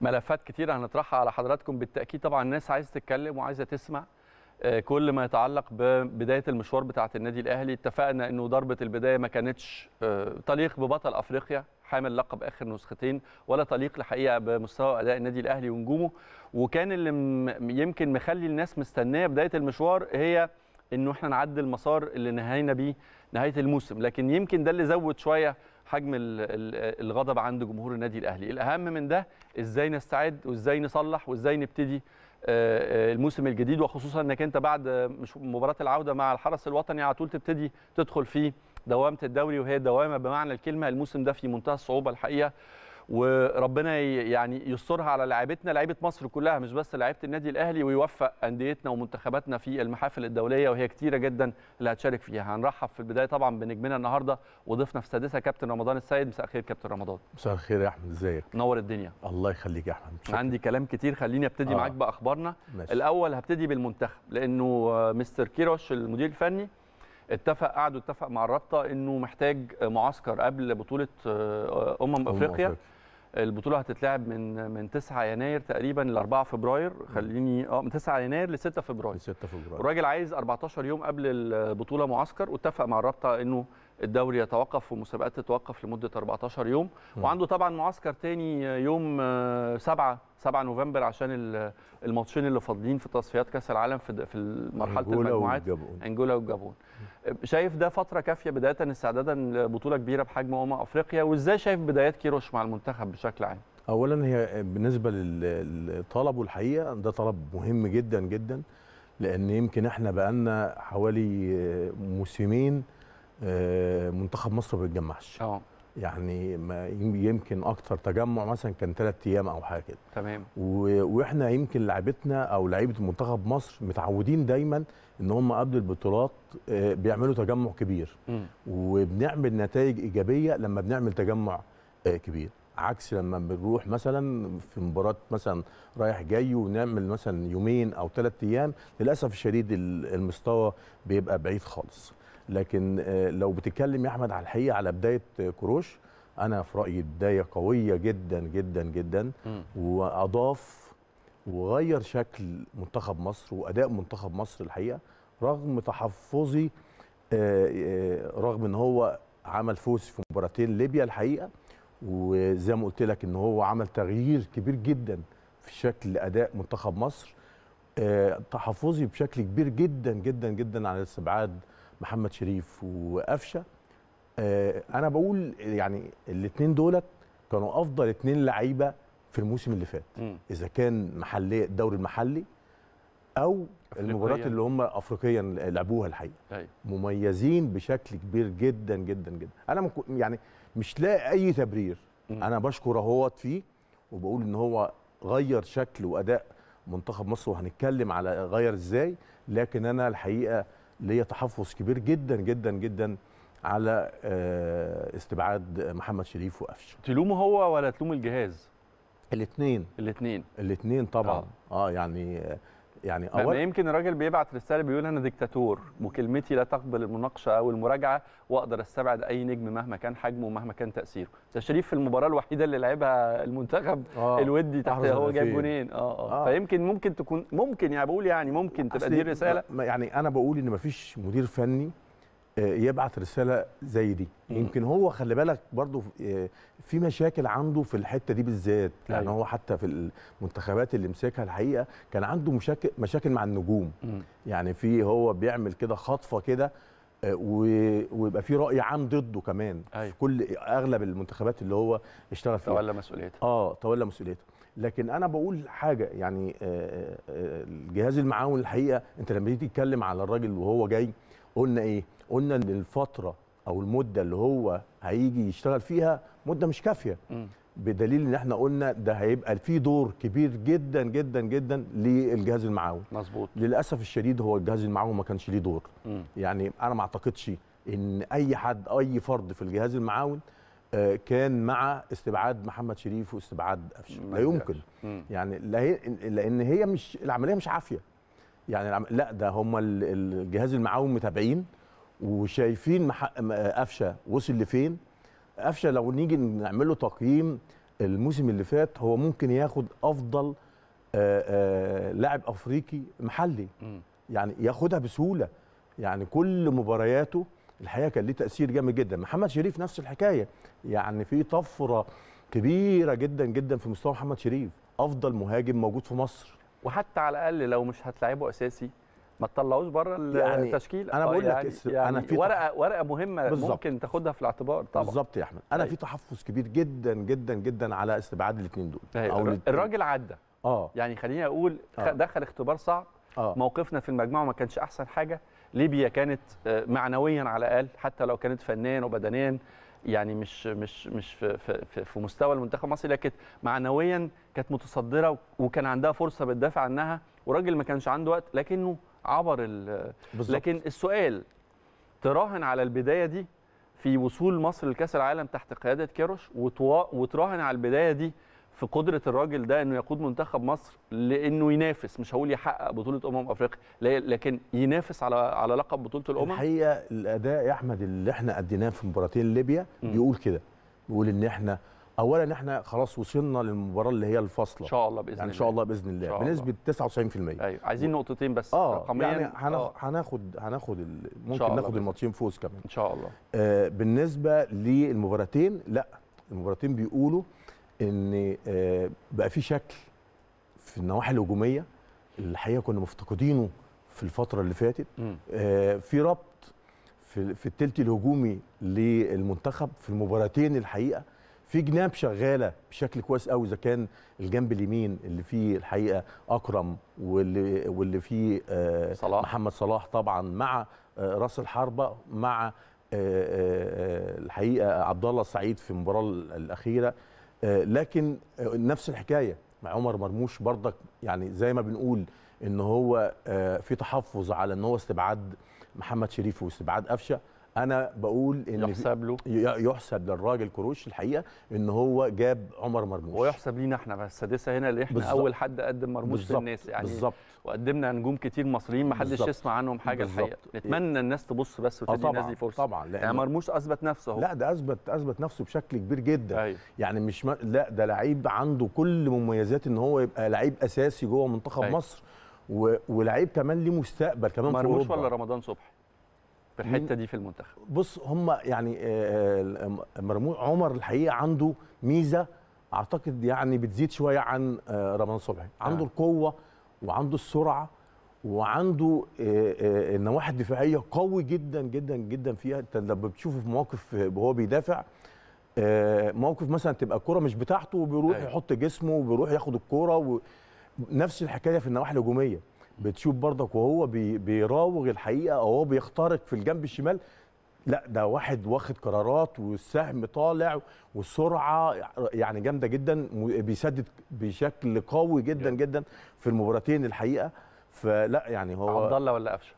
ملفات كتير هنطرحها على حضراتكم بالتاكيد طبعا الناس عايزه تتكلم وعايزه تسمع آه، كل ما يتعلق ببدايه المشوار بتاعه النادي الاهلي اتفقنا انه ضربه البدايه ما كانتش طليق آه، ببطل افريقيا حامل لقب اخر نسختين ولا طليق الحقيقه بمستوى اداء النادي الاهلي ونجومه وكان اللي يمكن مخلي الناس مستنيه بدايه المشوار هي انه احنا نعدي المسار اللي نهينا بيه نهايه الموسم لكن يمكن ده اللي زود شويه حجم الغضب عند جمهور النادي الاهلي الاهم من ده ازاي نستعد وازاي نصلح وازاي نبتدي آه، آه، الموسم الجديد وخصوصا انك انت بعد مباراه العوده مع الحرس الوطني على طول تبتدي تدخل في دوامه الدوري وهي دوامه بمعنى الكلمه الموسم ده في منتهى الصعوبه الحقيقه وربنا يعني يسترها على لعيبتنا لعيبه مصر كلها مش بس لعيبه النادي الاهلي ويوفق انديتنا ومنتخباتنا في المحافل الدوليه وهي كتيره جدا اللي هتشارك فيها هنرحب في البدايه طبعا بنجمنا النهارده وضيفنا في السادسه كابتن رمضان السيد مساء الخير كابتن رمضان مساء الخير يا احمد ازيك نور الدنيا الله يخليك يا احمد شكرا. عندي كلام كتير خليني ابتدي آه. معاك باخبارنا ماشي. الاول هبتدي بالمنتخب لانه آه، مستر كيروش المدير الفني اتفق قعدوا اتفق مع الرابطه انه محتاج آه، معسكر قبل بطوله آه، أمم, امم افريقيا أم البطوله هتتلعب من من 9 يناير تقريبا ل 4 فبراير خليني اه من 9 يناير ل 6 فبراير 6 فبراير الراجل عايز 14 يوم قبل البطوله معسكر واتفق مع الرابطه انه الدوري يتوقف والمسابقات تتوقف لمده 14 يوم م. وعنده طبعا معسكر تاني يوم 7 آه، 7 نوفمبر عشان الماتشين اللي فاضلين في تصفيات كاس العالم في في مرحله المجموعات انجولا والجابون آه، شايف ده فتره كافيه بدايه استعدادا لبطوله كبيره بحجم امم افريقيا وازاي شايف بدايات كيروش مع المنتخب بشكل عام اولا هي بالنسبه للطلب والحقيقه ده طلب مهم جدا جدا لان يمكن احنا بقى حوالي آه، موسمين آه، منتخب مصر ما بيتجمعش اه يعني ما يمكن اكتر تجمع مثلا كان ثلاث ايام او حاجه كده تمام واحنا يمكن لعبتنا او لعيبه منتخب مصر متعودين دايما ان هم قبل البطولات آه، بيعملوا تجمع كبير م. وبنعمل نتائج ايجابيه لما بنعمل تجمع آه، كبير عكس لما بنروح مثلا في مباراه مثلا رايح جاي ونعمل مثلا يومين او ثلاث ايام للاسف الشديد المستوى بيبقى بعيد خالص لكن آه، لو بتتكلم يا احمد على الحقيقه على بدايه كروش انا في رايي بدايه قويه جدا جدا جدا واضاف وغير شكل منتخب مصر واداء منتخب مصر الحقيقه رغم تحفظي آه، آه، رغم ان هو عمل فوز في مباراتين ليبيا الحقيقه وزي ما قلت لك ان هو عمل تغيير كبير جدا في شكل اداء منتخب مصر تحفظي بشكل كبير جدا جدا جدا على الاستبعاد محمد شريف وقفشه آه، انا بقول يعني الاثنين دولت كانوا افضل اثنين لعيبه في الموسم اللي فات اذا كان محلي الدوري المحلي او المباريات اللي هم افريقيا لعبوها الحقيقه أي. طيب. مميزين بشكل كبير جدا جدا جدا انا يعني مش لاقي اي تبرير م. انا بشكر اهوت فيه وبقول ان هو غير شكل واداء منتخب مصر وهنتكلم على غير ازاي لكن انا الحقيقه ليا تحفظ كبير جدا جدا جدا على آه، استبعاد محمد شريف وقفشه تلومه هو ولا تلوم الجهاز الاثنين الاثنين الاثنين طبعا آه. اه يعني يعني اول يمكن الراجل بيبعت رساله بيقول انا دكتاتور وكلمتي لا تقبل المناقشه او المراجعه واقدر استبعد اي نجم مهما كان حجمه ومهما كان تاثيره ده شريف في المباراه الوحيده اللي لعبها المنتخب آه الودي تحت هو جاب جونين آه, آه, اه فيمكن ممكن تكون ممكن يعني بقول يعني ممكن تبقى دي رساله يعني انا بقول ان مفيش مدير فني آه، يبعت رساله زي دي مم. يمكن هو خلي بالك برضو آه، في مشاكل عنده في الحته دي بالذات يعني أيوة. هو حتى في المنتخبات اللي مسكها الحقيقه كان عنده مشاكل مشاكل مع النجوم مم. يعني في هو بيعمل كده خطفه كده آه، ويبقى في راي عام ضده كمان أيوه. في كل اغلب المنتخبات اللي هو اشتغل فيها تولى مسؤوليته اه تولى مسؤوليته لكن انا بقول حاجه يعني الجهاز المعاون الحقيقه انت لما تيجي تتكلم على الراجل وهو جاي قلنا ايه قلنا ان الفتره او المده اللي هو هيجي يشتغل فيها مده مش كافيه بدليل ان احنا قلنا ده هيبقى في دور كبير جدا جدا جدا للجهاز المعاون مظبوط للاسف الشديد هو الجهاز المعاون ما كانش ليه دور م. يعني انا ما اعتقدش ان اي حد اي فرد في الجهاز المعاون آه، كان مع استبعاد محمد شريف واستبعاد قفشه لا يمكن م. يعني لان هي مش العمليه مش عافيه يعني لا ده هم الجهاز المعاون متابعين وشايفين قفشه وصل لفين قفشه لو نيجي نعمل له تقييم الموسم اللي فات هو ممكن ياخد افضل لاعب افريقي محلي يعني ياخدها بسهوله يعني كل مبارياته الحقيقه كان ليه تاثير جامد جدا محمد شريف نفس الحكايه يعني في طفره كبيره جدا جدا في مستوى محمد شريف افضل مهاجم موجود في مصر وحتى على الاقل لو مش هتلعبه اساسي ما تطلعوش بره يعني التشكيل انا آه، بقول لك يعني, يعني انا في ورقه ورقه مهمه بالزبط. ممكن تاخدها في الاعتبار طبعا بالظبط يا احمد انا أي. طيب. في تحفظ كبير جدا جدا جدا على استبعاد الاثنين دول طيب، او الراجل عدى اه يعني خليني اقول آه. دخل اختبار صعب آه. موقفنا في المجموعه ما كانش احسن حاجه ليبيا كانت آه، معنويا على الاقل حتى لو كانت فنيا وبدنيا يعني مش مش مش في في, في مستوى المنتخب المصري لكن معنويا كانت متصدره وكان عندها فرصه بتدافع عنها وراجل ما كانش عنده وقت لكنه عبر بالزبط. لكن السؤال تراهن على البدايه دي في وصول مصر لكاس العالم تحت قياده كيروش وتراهن على البدايه دي في قدره الراجل ده انه يقود منتخب مصر لانه ينافس مش هقول يحقق بطوله امم افريقيا لكن ينافس على على لقب بطوله الامم الحقيقه الاداء يا احمد اللي احنا اديناه في مباراتين ليبيا بيقول كده بيقول ان احنا اولا احنا خلاص وصلنا للمباراه اللي هي الفاصله ان شاء الله باذن يعني الله ان شاء الله باذن الله الله. بنسبه 99% ايوه عايزين نقطتين بس اه رقميا يعني هناخد هناخد ممكن ناخد الماتشين فوز كمان ان شاء الله آه بالنسبه للمباراتين لا المباراتين بيقولوا ان آه بقى في شكل في النواحي الهجوميه الحقيقه كنا مفتقدينه في الفتره اللي فاتت آه في ربط في, في التلت الهجومي للمنتخب في المباراتين الحقيقه في جناب شغاله بشكل كويس قوي اذا كان الجنب اليمين اللي فيه الحقيقه اكرم واللي واللي فيه آه، صلاح. محمد صلاح طبعا مع آه، راس الحربه مع آه، الحقيقه عبد الله السعيد في المباراه الاخيره لكن نفس الحكايه مع عمر مرموش برضك يعني زي ما بنقول ان هو في تحفظ على ان هو استبعاد محمد شريف واستبعاد قفشه انا بقول ان يحسب له يحسب للراجل كروش الحقيقه ان هو جاب عمر مرموش ويحسب لينا احنا السادسه هنا اللي احنا بالزبط. اول حد قدم مرموش بالزبط. للناس يعني بالظبط وقدمنا نجوم كتير مصريين ما حدش يسمع عنهم حاجه بالزبط. الحقيقه نتمنى الناس تبص بس آه وتدي الناس دي فرصه طبعا لا يعني مرموش اثبت نفسه اهو لا ده اثبت اثبت نفسه بشكل كبير جدا أيوه. يعني مش م... لا ده لعيب عنده كل مميزات ان هو يبقى لعيب اساسي جوه منتخب أي. أيوه. مصر و... ولعيب كمان ليه مستقبل كمان مرموش في مرموش ولا رمضان صبحي في الحته دي في المنتخب بص هم يعني آه، آه، مرموش عمر الحقيقه عنده ميزه اعتقد يعني بتزيد شويه عن آه، رمضان صبحي نعم. عنده آه. القوه وعنده السرعه وعنده النواحي الدفاعيه قوي جدا جدا جدا فيها انت لما بتشوفه في مواقف وهو بيدافع موقف مثلا تبقى الكوره مش بتاعته وبيروح أيوة. يحط جسمه وبيروح ياخد الكوره ونفس نفس الحكايه في النواحي الهجوميه بتشوف برضك وهو بيراوغ الحقيقه او هو بيخترق في الجنب الشمال لا ده واحد واخد قرارات والسهم طالع والسرعه يعني جامده جدا بيسدد بشكل قوي جدا جدا في المباراتين الحقيقه فلا يعني هو عبد الله ولا قفشه؟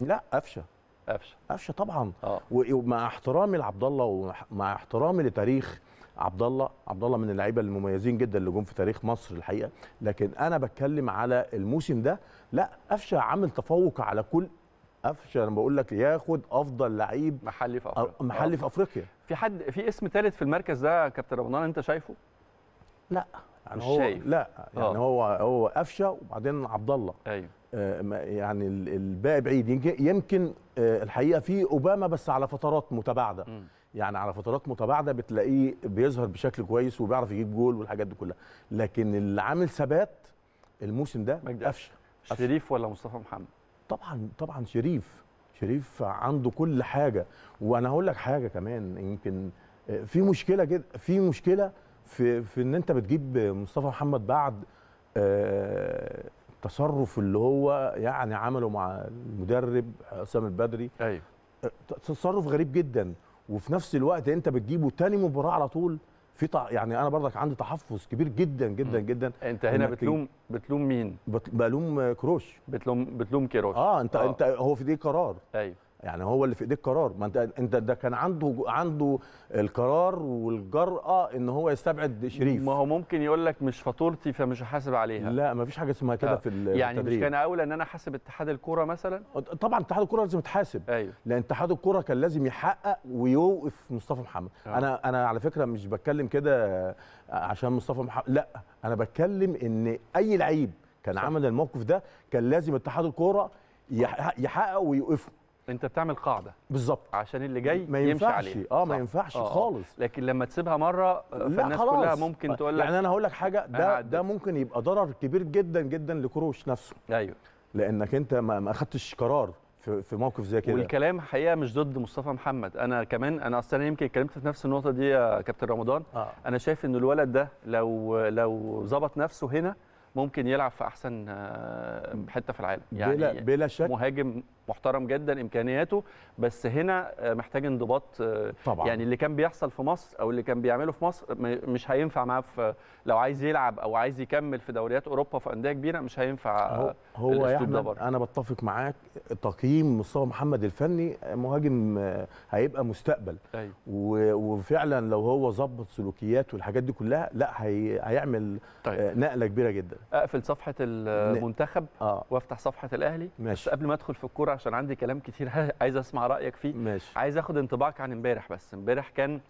لا قفشه قفشه قفشه طبعا آه. ومع احترامي لعبد الله ومع احترامي لتاريخ عبد الله عبد الله من اللعيبه المميزين جدا اللي جم في تاريخ مصر الحقيقه لكن انا بتكلم على الموسم ده لا قفشه عامل تفوق على كل قفشه انا بقول لك ياخد افضل لعيب محلي في افريقيا محلي في آه. افريقيا في حد في اسم ثالث في المركز ده كابتن رمضان انت شايفه لا يعني مش هو شايف. لا يعني أوه. هو هو قفشه وبعدين عبد الله ايوه آه، يعني الباقي بعيد يمكن آه، الحقيقه في اوباما بس على فترات متباعده يعني على فترات متباعده بتلاقيه بيظهر بشكل كويس وبيعرف يجيب جول والحاجات دي كلها لكن اللي عامل ثبات الموسم ده قفشه شريف ولا مصطفى محمد طبعا طبعا شريف شريف عنده كل حاجه وانا هقول لك حاجه كمان يمكن آه، في مشكله جدا في مشكله في في ان انت بتجيب مصطفى محمد بعد التصرف اللي هو يعني عمله مع المدرب حسام البدري ايوه تصرف غريب جدا وفي نفس الوقت انت بتجيبه تاني مباراه على طول في طع... يعني انا برضك عندي تحفظ كبير جدا جدا م. جدا انت هنا بتلوم بتلوم مين؟ بلوم كروش بتلوم بتلوم كروش اه انت آه. انت هو في دي قرار ايوه يعني هو اللي في ايديه القرار ما انت انت ده كان عنده عنده القرار والجراه ان هو يستبعد شريف ما هو ممكن يقول لك مش فاتورتي فمش هحاسب عليها لا ما فيش حاجه اسمها كده آه، في التدريب يعني مش كان اولى ان انا احاسب اتحاد الكوره مثلا طبعا اتحاد الكوره لازم يتحاسب أيوه. لان اتحاد الكوره كان لازم يحقق ويوقف مصطفى محمد أوه. انا انا على فكره مش بتكلم كده عشان مصطفى محمد لا انا بتكلم ان اي لعيب كان صح. عمل الموقف ده كان لازم اتحاد الكوره يحقق ويوقفه انت بتعمل قاعده بالظبط عشان اللي جاي ما يمشي عليها اه ما ينفعش آه،, آه. خالص لكن لما تسيبها مره آه، فالناس خلاص. كلها ممكن تقول لك يعني انا هقول لك حاجه ده ده ممكن يبقى ضرر كبير جدا جدا لكروش نفسه ايوه لانك انت ما اخدتش قرار في في موقف زي كده والكلام حقيقه مش ضد مصطفى محمد انا كمان انا اصلا يمكن اتكلمت في نفس النقطه دي يا كابتن رمضان آه. انا شايف ان الولد ده لو لو ظبط نفسه هنا ممكن يلعب في احسن آه، حته في العالم يعني بلا, بلا شك مهاجم محترم جدا امكانياته بس هنا آه، محتاج انضباط آه، طبعا يعني اللي كان بيحصل في مصر او اللي كان بيعمله في مصر مش هينفع معاه في لو عايز يلعب او عايز يكمل في دوريات اوروبا في انديه كبيره مش هينفع آه، هو, هو يا احمد انا بتفق معاك تقييم مصطفى محمد الفني مهاجم هيبقى مستقبل أيوه. وفعلا لو هو ظبط سلوكيات والحاجات دي كلها لا هي هيعمل طيب. نقله كبيره جدا اقفل صفحه المنتخب آه. وافتح صفحه الاهلي ماشي. بس قبل ما ادخل في الكوره عشان عندي كلام كتير عايز اسمع رايك فيه ماشي. عايز اخد انطباعك عن امبارح بس امبارح كان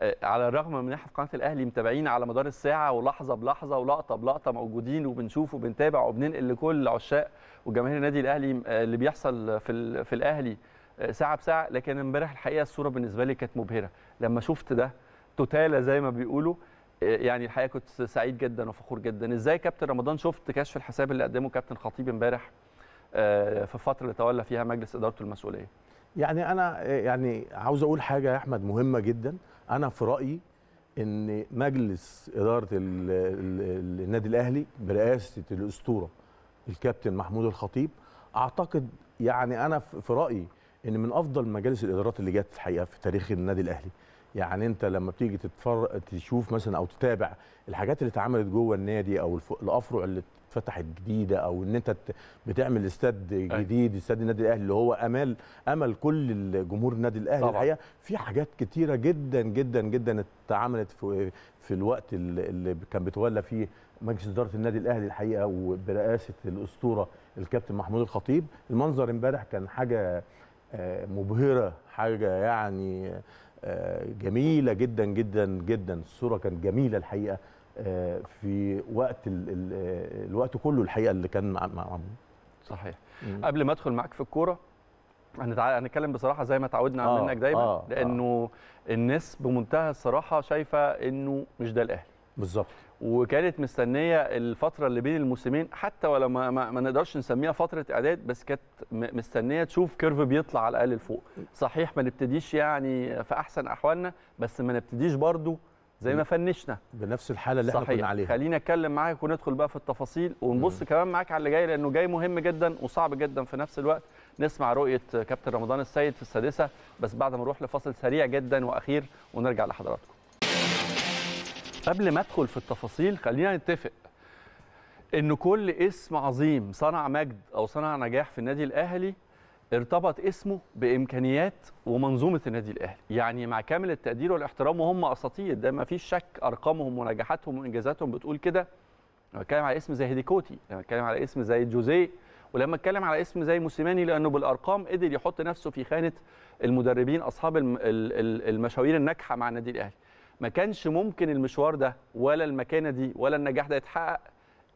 آه، على الرغم من احنا في قناه الاهلي متابعين على مدار الساعه ولحظه بلحظه ولقطه بلقطه موجودين وبنشوف وبنتابع وبننقل لكل عشاق وجماهير النادي الاهلي آه، اللي بيحصل في في الاهلي آه، ساعه بساعه لكن امبارح الحقيقه الصوره بالنسبه لي كانت مبهره لما شفت ده توتاله زي ما بيقولوا يعني الحقيقه كنت سعيد جدا وفخور جدا ازاي كابتن رمضان شفت كشف الحساب اللي قدمه كابتن خطيب امبارح آه، في الفتره اللي تولى فيها مجلس ادارته المسؤوليه يعني انا يعني عاوز اقول حاجه يا احمد مهمه جدا انا في رايي ان مجلس اداره النادي الاهلي برئاسه الاسطوره الكابتن محمود الخطيب اعتقد يعني انا في رايي ان من افضل مجالس الادارات اللي جت الحقيقه في تاريخ النادي الاهلي يعني انت لما بتيجي تتفرج تشوف مثلا او تتابع الحاجات اللي اتعملت جوه النادي او الافرع اللي اتفتحت جديده او ان انت بتعمل استاد جديد استاد النادي الاهلي اللي هو امال امل كل الجمهور النادي الاهلي الحقيقه في حاجات كتيره جدا جدا جدا اتعملت في في الوقت اللي كان بتولى فيه مجلس اداره النادي الاهلي الحقيقه وبرئاسه الاسطوره الكابتن محمود الخطيب المنظر امبارح كان حاجه آه، مبهره حاجه يعني آه، جميله جدا جدا جدا الصوره كانت جميله الحقيقه آه، في وقت آه، الوقت كله الحقيقه اللي كان معمول صحيح مم. قبل ما ادخل معاك في الكوره هنتكلم بصراحه زي ما تعودنا آه منك دايما آه, آه. لانه آه. الناس بمنتهى الصراحه شايفه انه مش ده الاهلي بالظبط وكانت مستنيه الفتره اللي بين الموسمين حتى ولو ما, ما, ما نقدرش نسميها فتره اعداد بس كانت مستنيه تشوف كيرف بيطلع على الاقل لفوق صحيح ما نبتديش يعني في احسن احوالنا بس ما نبتديش برضو زي ما فنشنا بنفس الحاله اللي صحيح. احنا كنا عليها خلينا اتكلم معاك وندخل بقى في التفاصيل ونبص مم. كمان معاك على اللي جاي لانه جاي مهم جدا وصعب جدا في نفس الوقت نسمع رؤيه كابتن رمضان السيد في السادسه بس بعد ما نروح لفاصل سريع جدا واخير ونرجع لحضراتكم قبل ما ادخل في التفاصيل خلينا نتفق ان كل اسم عظيم صنع مجد او صنع نجاح في النادي الاهلي ارتبط اسمه بامكانيات ومنظومه النادي الاهلي يعني مع كامل التقدير والاحترام وهم اساطير ده ما فيش شك ارقامهم ونجاحاتهم وانجازاتهم بتقول كده لما اتكلم على اسم زي هيديكوتي لما اتكلم على اسم زي جوزيه ولما اتكلم على اسم زي موسيماني لانه بالارقام قدر يحط نفسه في خانه المدربين اصحاب المشاوير الناجحه مع النادي الاهلي ما كانش ممكن المشوار ده ولا المكانه دي ولا النجاح ده يتحقق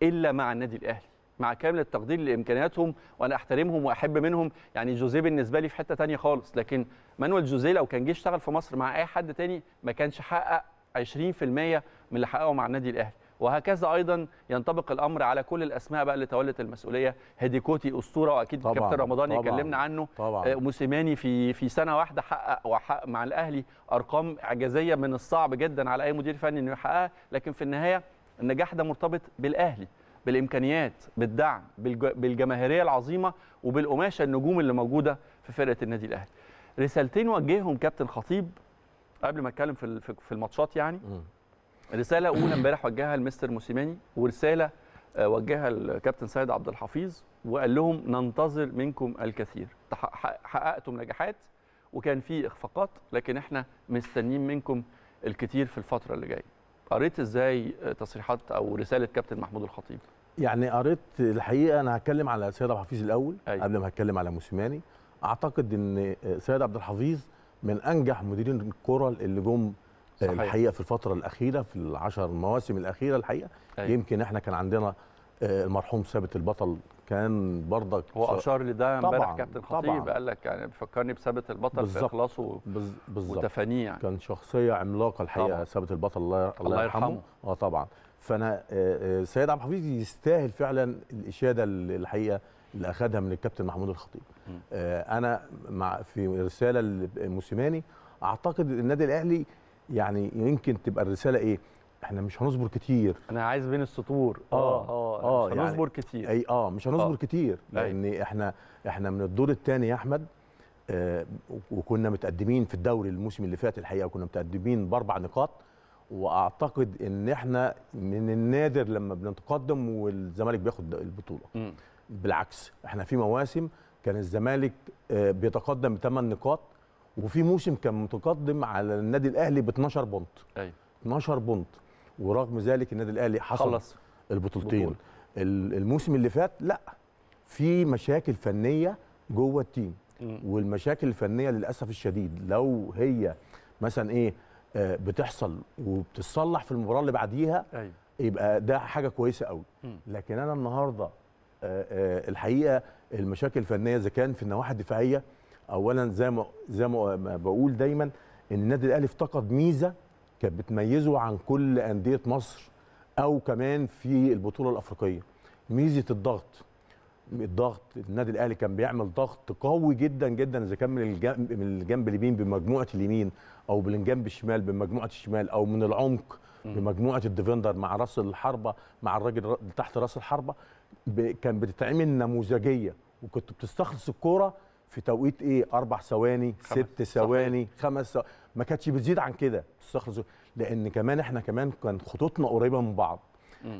الا مع النادي الاهلي مع كامل التقدير لامكانياتهم وانا احترمهم واحب منهم يعني جوزيه بالنسبه لي في حته ثانيه خالص لكن مانويل جوزيه لو كان جه اشتغل في مصر مع اي حد تاني ما كانش حقق 20% من اللي حققه مع النادي الاهلي وهكذا ايضا ينطبق الامر على كل الاسماء بقى اللي تولت المسؤوليه هديكوتي اسطوره واكيد كابتن رمضان اتكلمنا عنه طبعا. آه، موسيماني في في سنه واحده حقق وحقق مع الاهلي ارقام اعجازيه من الصعب جدا على اي مدير فني انه يحققها لكن في النهايه النجاح ده مرتبط بالاهلي بالامكانيات بالدعم بالجماهيريه العظيمه وبالقماشه النجوم اللي موجوده في فرقه النادي الاهلي رسالتين وجههم كابتن خطيب قبل ما اتكلم في في الماتشات يعني رساله اولى امبارح وجهها لمستر موسيماني ورساله آه، وجهها الكابتن سيد عبد الحفيظ وقال لهم ننتظر منكم الكثير حققتم نجاحات وكان في اخفاقات لكن احنا مستنيين منكم الكثير في الفتره اللي جايه قريت ازاي تصريحات او رساله كابتن محمود الخطيب؟ يعني قريت الحقيقه انا هتكلم على سيد عبد الحفيظ الاول أيوة. قبل ما هتكلم على موسيماني اعتقد ان سيد عبد الحفيظ من انجح مديرين الكره اللي جم صحيح. الحقيقه في الفتره الاخيره في العشر مواسم الاخيره الحقيقه أيوة. يمكن احنا كان عندنا آه، المرحوم ثابت البطل كان برضك هو اشار لده امبارح كابتن خطيب قال لك يعني بيفكرني بثابت البطل بالزبط. في اخلاصه بالظبط وتفانيه يعني. كان شخصيه عملاقه الحقيقه ثابت البطل الله, الله يرحمه. يرحمه اه طبعا فانا آه، آه، سيد عبد الحفيظ يستاهل فعلا الاشاده الحقيقه اللي اخذها من الكابتن محمود الخطيب آه، انا مع في رساله لموسيماني اعتقد النادي الاهلي يعني يمكن تبقى الرساله ايه احنا مش هنصبر كتير انا عايز بين السطور اه اه اه, آه،, آه، مش يعني هنصبر يعني كتير اي اه مش هنصبر آه. كتير أيوه. لان أي. احنا احنا من الدور الثاني يا احمد آه وكنا متقدمين في الدوري الموسم اللي فات الحقيقه كنا متقدمين باربع نقاط واعتقد ان احنا من النادر لما بنتقدم والزمالك بياخد البطوله م. بالعكس احنا في مواسم كان الزمالك آه بيتقدم بثمان نقاط وفي موسم كان متقدم على النادي الاهلي ب 12 بونت ايوه 12 بونت ورغم ذلك النادي الاهلي حصل خلص البطولتين بطول. الموسم اللي فات لا في مشاكل فنيه جوه التيم والمشاكل الفنيه للاسف الشديد لو هي مثلا ايه آه، بتحصل وبتتصلح في المباراه اللي بعديها أيوة. يبقى ده حاجه كويسه قوي لكن انا النهارده آه، آه، الحقيقه المشاكل الفنيه اذا كان في النواحي الدفاعيه اولا زي ما زي ما بقول دايما ان النادي الاهلي افتقد ميزه كانت بتميزه عن كل انديه مصر او كمان في البطوله الافريقيه ميزه الضغط الضغط النادي الاهلي كان بيعمل ضغط قوي جدا جدا اذا كان من الجنب, من الجنب اليمين بمجموعه اليمين او من الجنب الشمال بمجموعه الشمال او من العمق بمجموعه الديفندر مع راس الحربه مع الراجل تحت راس الحربه كان بتتعمل نموذجيه وكنت بتستخلص الكوره في توقيت ايه اربع ثواني ست ثواني خمس ثواني ما كانتش بتزيد عن كده الصخر لان كمان احنا كمان كان خطوطنا قريبه من بعض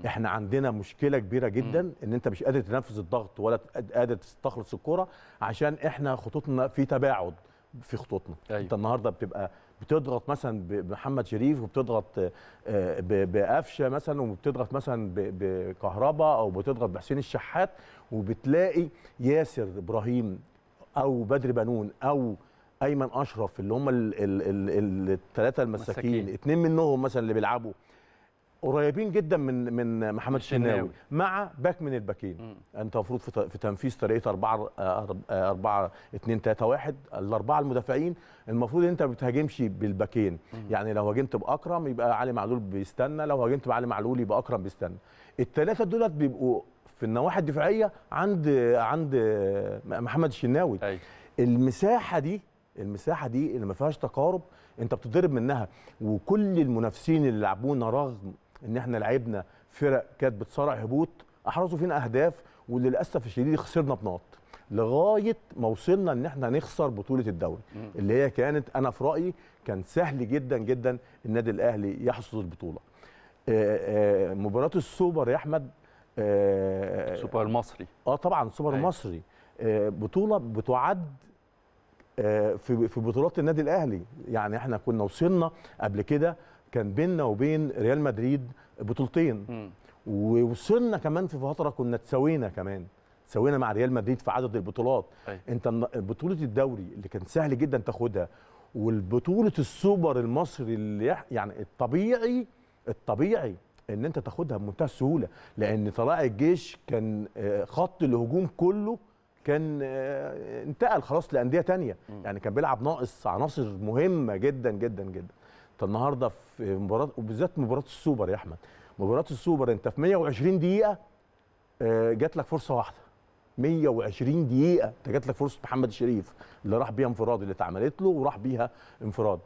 احنا عندنا مشكله كبيره جدا ان انت مش قادر تنفذ الضغط ولا قادر تستخلص الكره عشان احنا خطوطنا في تباعد في خطوطنا أيوة. انت النهارده بتبقى بتضغط مثلا بمحمد شريف وبتضغط آه، بقفشه مثلا وبتضغط مثلا بكهربا او بتضغط بحسين الشحات وبتلاقي ياسر ابراهيم او بدر بنون او ايمن اشرف اللي هم الثلاثه المساكين اثنين منهم مثلا اللي بيلعبوا قريبين جدا من من محمد الشناوي مع باك من الباكين انت المفروض في, تنفيذ طريقه 4 4 2 3 1 الاربعه المدافعين المفروض انت ما بتهاجمش بالباكين يعني لو هاجمت باكرم يبقى علي معلول بيستنى لو هاجمت بعلي معلول يبقى اكرم بيستنى الثلاثه دولت بيبقوا في النواحي الدفاعيه عند عند محمد الشناوي أيوة. المساحه دي المساحه دي اللي ما فيهاش تقارب انت بتضرب منها وكل المنافسين اللي لعبونا رغم ان احنا لعبنا فرق كانت بتصارع هبوط احرزوا فينا اهداف وللاسف الشديد خسرنا بنقط لغايه ما وصلنا ان احنا نخسر بطوله الدوري اللي هي كانت انا في رايي كان سهل جدا جدا النادي الاهلي يحصد البطوله آه، آه، مباراه السوبر يا احمد آه، سوبر المصري اه طبعا سوبر المصري أيوة. بطوله بتعد في في بطولات النادي الاهلي يعني احنا كنا وصلنا قبل كده كان بيننا وبين ريال مدريد بطولتين ووصلنا كمان في فتره كنا تساوينا كمان تساوينا مع ريال مدريد في عدد البطولات أي. أيوة. انت بطوله الدوري اللي كان سهل جدا تاخدها والبطوله السوبر المصري اللي يعني الطبيعي الطبيعي ان انت تاخدها بمنتهى السهوله لان طلائع الجيش كان آه، خط الهجوم كله كان آه، انتقل خلاص لانديه تانية يعني كان بيلعب ناقص عناصر مهمه جدا جدا جدا انت النهارده في مباراه وبالذات مباراه السوبر يا احمد مباراه السوبر انت في 120 دقيقه آه، جات لك فرصه واحده 120 دقيقه انت جات لك فرصه محمد الشريف اللي راح بيها انفراد اللي اتعملت له وراح بيها انفراد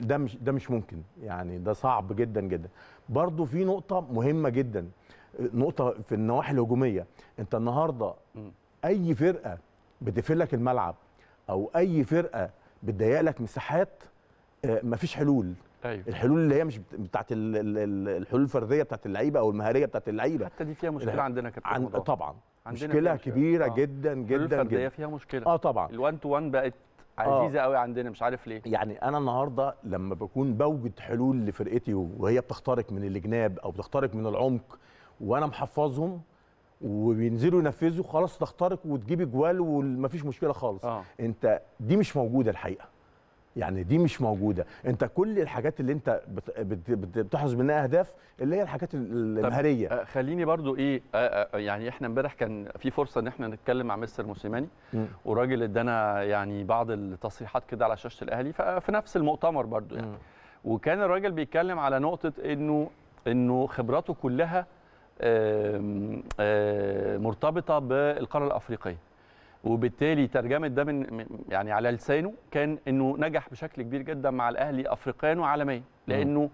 ده مش ده مش ممكن يعني ده صعب جدا جدا برضو في نقطه مهمه جدا نقطه في النواحي الهجوميه انت النهارده اي فرقه بتقفل لك الملعب او اي فرقه بتضيق لك مساحات آه، مفيش حلول أيوة. الحلول اللي هي مش بتاعت الحلول الفرديه بتاعت اللعيبه او المهاريه بتاعت اللعيبه حتى دي فيها مشكله عندنا كابتن عن... طبعا عندنا مشكله كبيره آه. جدا جدا الفرديه جداً. فيها مشكله اه طبعا ال1 تو 1 بقت آه. عزيزه آه. قوي عندنا مش عارف ليه يعني انا النهارده لما بكون بوجد حلول لفرقتي وهي بتخترق من الجناب او بتخترق من العمق وانا محفظهم وبينزلوا ينفذوا خلاص تخترق وتجيب جوال ومفيش مشكله خالص آه. انت دي مش موجوده الحقيقه يعني دي مش موجوده انت كل الحاجات اللي انت بتحرز منها اهداف اللي هي الحاجات المهريه آه، خليني برضو ايه آه، آه، يعني احنا امبارح كان في فرصه ان احنا نتكلم مع مستر موسيماني وراجل ادانا يعني بعض التصريحات كده على شاشه الاهلي ففي نفس المؤتمر برضو يعني م. وكان الراجل بيتكلم على نقطه انه انه خبراته كلها مرتبطه بالقاره الافريقيه وبالتالي ترجمه ده من يعني على لسانه كان انه نجح بشكل كبير جدا مع الاهلي افريقيا وعالميا لانه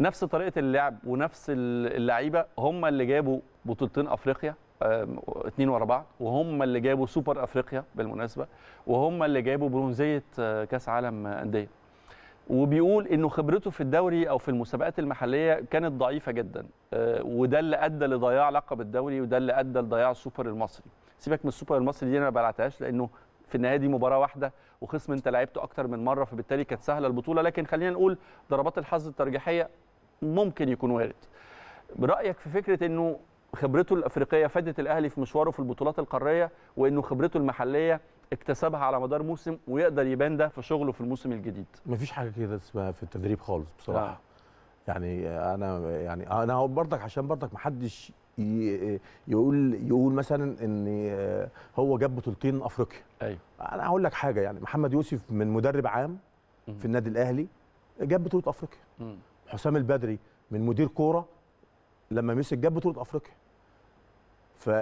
نفس طريقه اللعب ونفس اللعيبه هم اللي جابوا بطولتين افريقيا اثنين ورا بعض وهم اللي جابوا سوبر افريقيا بالمناسبه وهم اللي جابوا برونزيه كاس عالم انديه وبيقول انه خبرته في الدوري او في المسابقات المحليه كانت ضعيفه جدا آه، وده اللي ادى لضياع لقب الدوري وده اللي ادى لضياع السوبر المصري سيبك من السوبر المصري دي انا ما بلعتهاش لانه في النهايه دي مباراه واحده وخصم انت لعبته اكتر من مره فبالتالي كانت سهله البطوله لكن خلينا نقول ضربات الحظ الترجيحيه ممكن يكون وارد برايك في فكره انه خبرته الافريقيه فادت الاهلي في مشواره في البطولات القاريه وانه خبرته المحليه اكتسبها على مدار موسم ويقدر يبان ده في شغله في الموسم الجديد مفيش حاجه كده اسمها في التدريب خالص بصراحه لا. نعم. يعني انا يعني انا برضك عشان برضك محدش يقول يقول مثلا ان هو جاب بطولتين افريقيا ايوه انا هقول لك حاجه يعني محمد يوسف من مدرب عام في النادي الاهلي جاب بطوله افريقيا حسام البدري من مدير كوره لما مسك جاب بطوله افريقيا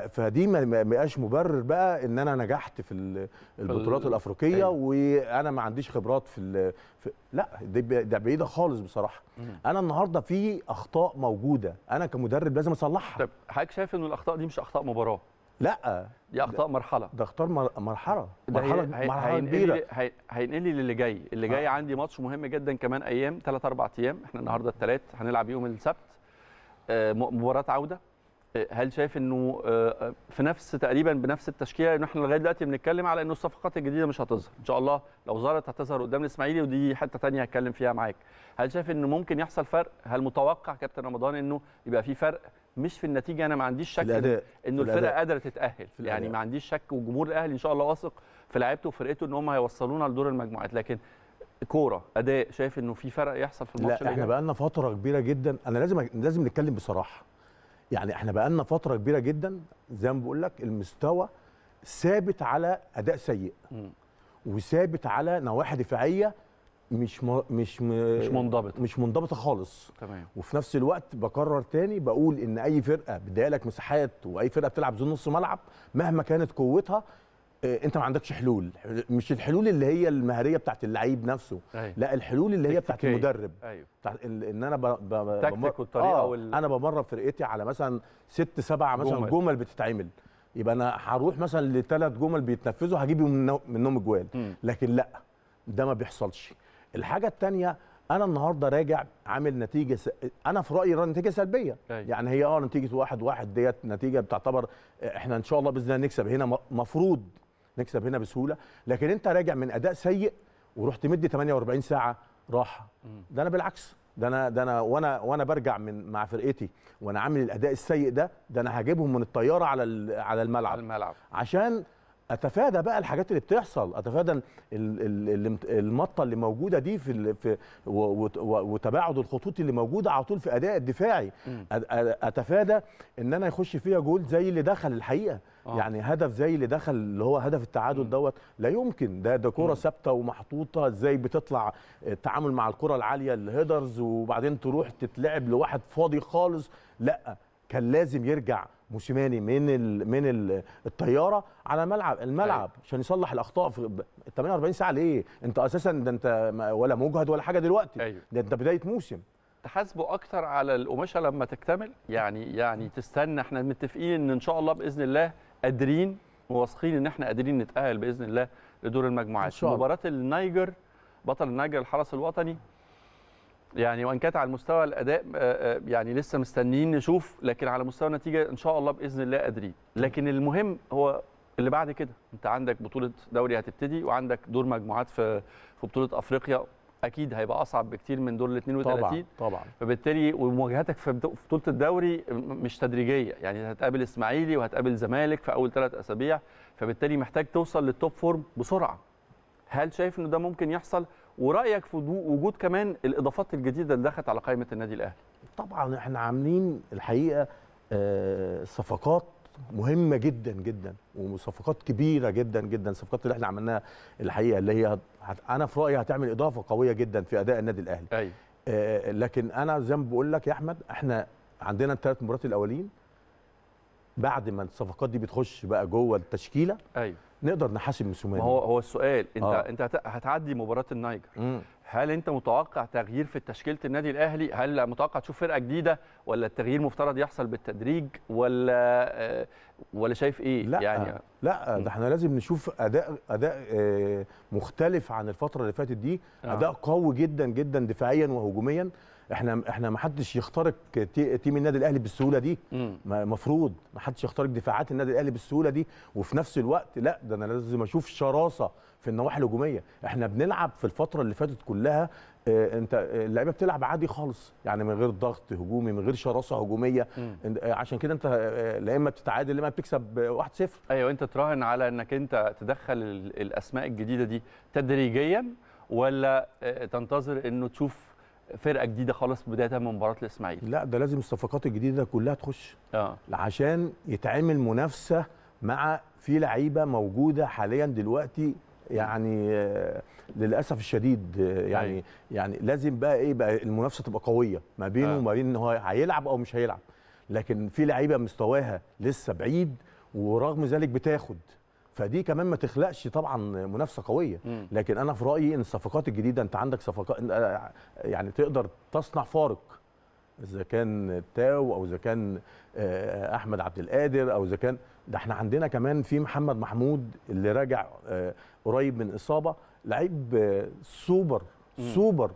فدي ما بقاش مبرر بقى ان انا نجحت في البطولات الافريقيه أيوة. وانا ما عنديش خبرات في, في لا ده بعيده خالص بصراحه انا النهارده في اخطاء موجوده انا كمدرب لازم اصلحها طب حضرتك شايف ان الاخطاء دي مش اخطاء مباراه لا دي اخطاء مرحله ده اختار مرحله ده مرحله هي مرحله كبيره هينقل لي للي جاي اللي جاي آه. عندي ماتش مهم جدا كمان ايام 3 4 ايام احنا النهارده الثلاث هنلعب يوم السبت آه، مباراه عوده هل شايف انه آه، آه، في نفس تقريبا بنفس التشكيله ان احنا لغايه دلوقتي بنتكلم على انه الصفقات الجديده مش هتظهر ان شاء الله لو ظهرت هتظهر قدام الاسماعيلي ودي حته ثانيه هتكلم فيها معاك هل شايف انه ممكن يحصل فرق هل متوقع كابتن رمضان انه يبقى في فرق مش في النتيجه انا ما عنديش شك انه الفرقه قادره تتاهل يعني ما عنديش شك وجمهور الاهلي ان شاء الله واثق في لعيبته وفرقته ان هم هيوصلونا لدور المجموعات لكن كوره اداء شايف انه في فرق يحصل في الماتش لا احنا بقى لنا فتره كبيره جدا انا لازم لازم نتكلم بصراحه يعني احنا بقى لنا فتره كبيره جدا زي ما بقول لك المستوى ثابت على اداء سيء وثابت على نواحي دفاعيه مش م... مش م... مش منضبطه مش منضبطه خالص تمام وفي نفس الوقت بكرر تاني بقول ان اي فرقه بتضايق لك مساحات واي فرقه بتلعب زون نص ملعب مهما كانت قوتها آه، انت ما عندكش حلول مش الحلول اللي هي المهريه بتاعت اللعيب نفسه أيوه. لا الحلول اللي هي بتاعت المدرب أيوه. بتاعت ان انا ب... ب... والطريقه آه وال... انا بمرر فرقتي على مثلا ست سبع مثلا جمل, جمل بتتعمل يبقى انا هروح مثلا لثلاث جمل بيتنفذوا هجيب منهم اجوال لكن لا ده ما بيحصلش الحاجه الثانيه انا النهارده راجع عامل نتيجه س... انا في رايي نتيجه سلبيه أي. أيوة. يعني هي اه نتيجه واحد واحد ديت نتيجه بتعتبر احنا ان شاء الله باذن الله نكسب هنا مفروض نكسب هنا بسهوله لكن انت راجع من اداء سيء ورحت مدي 48 ساعه راحه ده انا بالعكس ده انا ده انا وانا وانا برجع من مع فرقتي وانا عامل الاداء السيء ده ده انا هجيبهم من الطياره على على الملعب على الملعب عشان اتفادى بقى الحاجات اللي بتحصل اتفادى المطه اللي موجوده دي في وتباعد الخطوط اللي موجوده على طول في اداء الدفاعي اتفادى ان انا يخش فيها جول زي اللي دخل الحقيقه آه. يعني هدف زي اللي دخل اللي هو هدف التعادل دوت لا يمكن ده ده كره ثابته ومحطوطه ازاي بتطلع التعامل مع الكره العاليه الهيدرز وبعدين تروح تتلعب لواحد فاضي خالص لا كان لازم يرجع موسيماني من الـ من الـ الطياره على ملعب الملعب أيوة. عشان يصلح الاخطاء في 48 ساعه ليه؟ انت اساسا ده انت ولا مجهد ولا حاجه دلوقتي أيوه. ده انت بدايه موسم تحاسبه اكتر على القماشه لما تكتمل يعني يعني تستنى احنا متفقين ان ان شاء الله باذن الله قادرين وواثقين ان احنا قادرين نتاهل باذن الله لدور المجموعات مباراه النايجر بطل النايجر الحرس الوطني يعني وان كانت على مستوى الاداء آه، آه، يعني لسه مستنيين نشوف لكن على مستوى النتيجه ان شاء الله باذن الله قادرين لكن المهم هو اللي بعد كده انت عندك بطوله دوري هتبتدي وعندك دور مجموعات في في بطوله افريقيا اكيد هيبقى اصعب بكتير من دور ال 32 طبعا طبعا فبالتالي ومواجهتك في بطوله الدوري مش تدريجيه يعني هتقابل اسماعيلي وهتقابل زمالك في اول ثلاث اسابيع فبالتالي محتاج توصل للتوب فورم بسرعه هل شايف ان ده ممكن يحصل ورايك في وجود كمان الاضافات الجديده اللي دخلت على قائمه النادي الاهلي طبعا احنا عاملين الحقيقه آه، صفقات مهمه جدا جدا وصفقات كبيره جدا جدا الصفقات اللي احنا عملناها الحقيقه اللي هي انا في رايي هتعمل اضافه قويه جدا في اداء النادي الاهلي أي. أيوة. آه، لكن انا زي ما بقول لك يا احمد احنا عندنا الثلاث مباريات الاولين بعد ما الصفقات دي بتخش بقى جوه التشكيله ايوه نقدر نحاسب موسيماني هو هو السؤال انت آه. انت هتعدي مباراه النايجر مم. هل انت متوقع تغيير في تشكيله النادي الاهلي هل متوقع تشوف فرقه جديده ولا التغيير مفترض يحصل بالتدريج ولا آه، ولا شايف ايه لا يعني لا ده احنا لازم نشوف اداء اداء آه، مختلف عن الفتره اللي فاتت دي آه. اداء قوي جدا جدا دفاعيا وهجوميا احنا احنا ما حدش يخترق تيم النادي الاهلي بالسهوله دي المفروض ما حدش يخترق دفاعات النادي الاهلي بالسهوله دي وفي نفس الوقت لا ده انا لازم اشوف شراسه في النواحي الهجوميه احنا بنلعب في الفتره اللي فاتت كلها اه انت آه، اللعيبه بتلعب عادي خالص يعني من غير ضغط هجومي من غير شراسه هجوميه اه عشان كده انت آه، لا اما بتتعادل لا اما بتكسب 1-0 آه، ايوه انت تراهن على انك انت تدخل الاسماء الجديده دي تدريجيا ولا تنتظر انه تشوف فرقه جديده خالص بدايه من مباراه الاسماعيلي لا ده لازم الصفقات الجديده كلها تخش اه عشان يتعمل منافسه مع في لعيبه موجوده حاليا دلوقتي يعني آه، للاسف الشديد آه، يعني أي. أيوة. يعني لازم بقى ايه بقى المنافسه تبقى قويه ما بينه آه. وما بين ان هو هيلعب او مش هيلعب لكن في لعيبه مستواها لسه بعيد ورغم ذلك بتاخد فدي كمان ما تخلقش طبعا منافسه قويه لكن انا في رايي ان الصفقات الجديده انت عندك صفقات آه، يعني تقدر تصنع فارق اذا كان تاو او اذا كان آه، احمد عبد القادر او اذا كان ده احنا عندنا كمان في محمد محمود اللي راجع آه، قريب من اصابه لعيب سوبر سوبر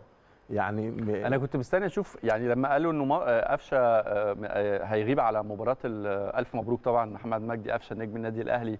يعني انا كنت مستني اشوف يعني لما قالوا انه قفشه هيغيب على مباراه الف مبروك طبعا محمد مجدي قفشه نجم النادي الاهلي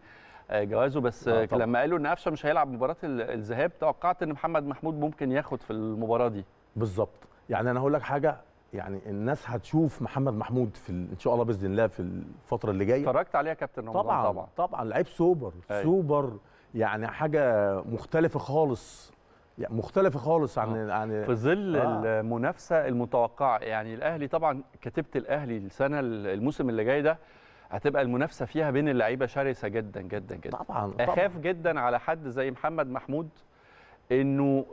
آه، جوازه بس آه, آه، لما قالوا ان قفشه مش هيلعب مباراه الذهاب توقعت ان محمد محمود ممكن ياخد في المباراه دي بالظبط يعني انا هقول لك حاجه يعني الناس هتشوف محمد محمود في ان شاء الله باذن الله في الفتره اللي جايه اتفرجت عليها كابتن رمضان طبعا طبعا طبعا لعيب سوبر أي. أيوه. سوبر يعني حاجه مختلفه خالص يعني مختلفه خالص عن آه. عن في ظل آه. المنافسه المتوقعه يعني الاهلي طبعا كتيبه الاهلي السنه الموسم اللي جاي ده هتبقى المنافسه فيها بين اللعيبه شرسه جدا جدا جدا طبعا اخاف طبعاً. جدا على حد زي محمد محمود انه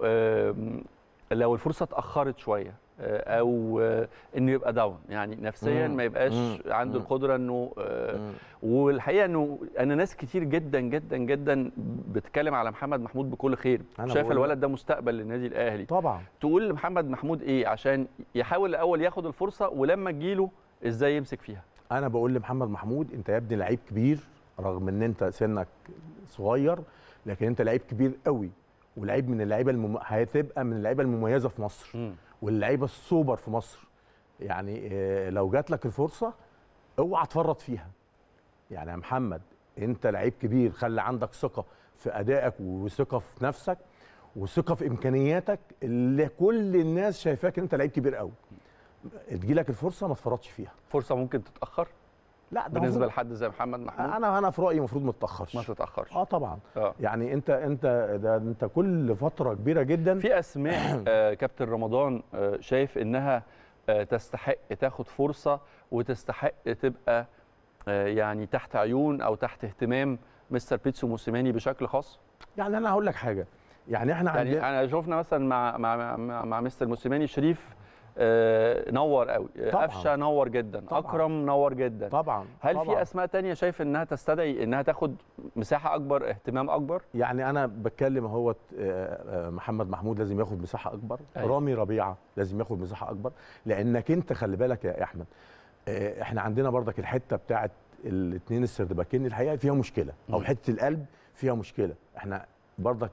لو الفرصه اتاخرت شويه آه، او آه، انه يبقى داون يعني نفسيا ما يبقاش عنده القدره انه آه، والحقيقه انه انا ناس كتير جدا جدا جدا بتتكلم على محمد محمود بكل خير شايف الولد ده مستقبل للنادي الاهلي طبعا تقول لمحمد محمود ايه عشان يحاول الاول ياخد الفرصه ولما تجيله ازاي يمسك فيها انا بقول لمحمد محمود انت يا ابني لعيب كبير رغم ان انت سنك صغير لكن انت لعيب كبير قوي ولعيب من اللعيبه المم... هتبقى من اللعيبه المميزه في مصر واللعيبه السوبر في مصر يعني آه، لو جات لك الفرصه اوعى تفرط فيها يعني يا محمد انت لعيب كبير خلي عندك ثقه في ادائك وثقه في نفسك وثقه في امكانياتك اللي كل الناس شايفاك ان انت لعيب كبير قوي تجيلك الفرصه ما تفرطش فيها فرصه ممكن تتاخر لا ده بالنسبه لحد زي محمد محمود انا انا في رايي المفروض ما تتاخرش ما تتاخرش اه طبعا آه. يعني انت انت ده انت كل فتره كبيره جدا في اسماء آه كابتن رمضان آه شايف انها آه تستحق تاخد فرصه وتستحق تبقى آه يعني تحت عيون او تحت اهتمام مستر بيتسو موسيماني بشكل خاص يعني انا هقول لك حاجه يعني احنا يعني عندنا يعني شفنا مثلا مع مع مع, مع مستر موسيماني شريف آه، نور قوي آه، قفشه نور جدا طبعًا. اكرم نور جدا طبعا هل طبعًا. في اسماء تانية شايف انها تستدعي انها تاخد مساحه اكبر اهتمام اكبر يعني انا بتكلم اهوت آه، محمد محمود لازم ياخد مساحه اكبر أيوة. رامي ربيعه لازم ياخد مساحه اكبر لانك انت خلي بالك يا احمد احنا عندنا بردك الحته بتاعه الاثنين السردباكين الحقيقه فيها مشكله او حته القلب فيها مشكله احنا بردك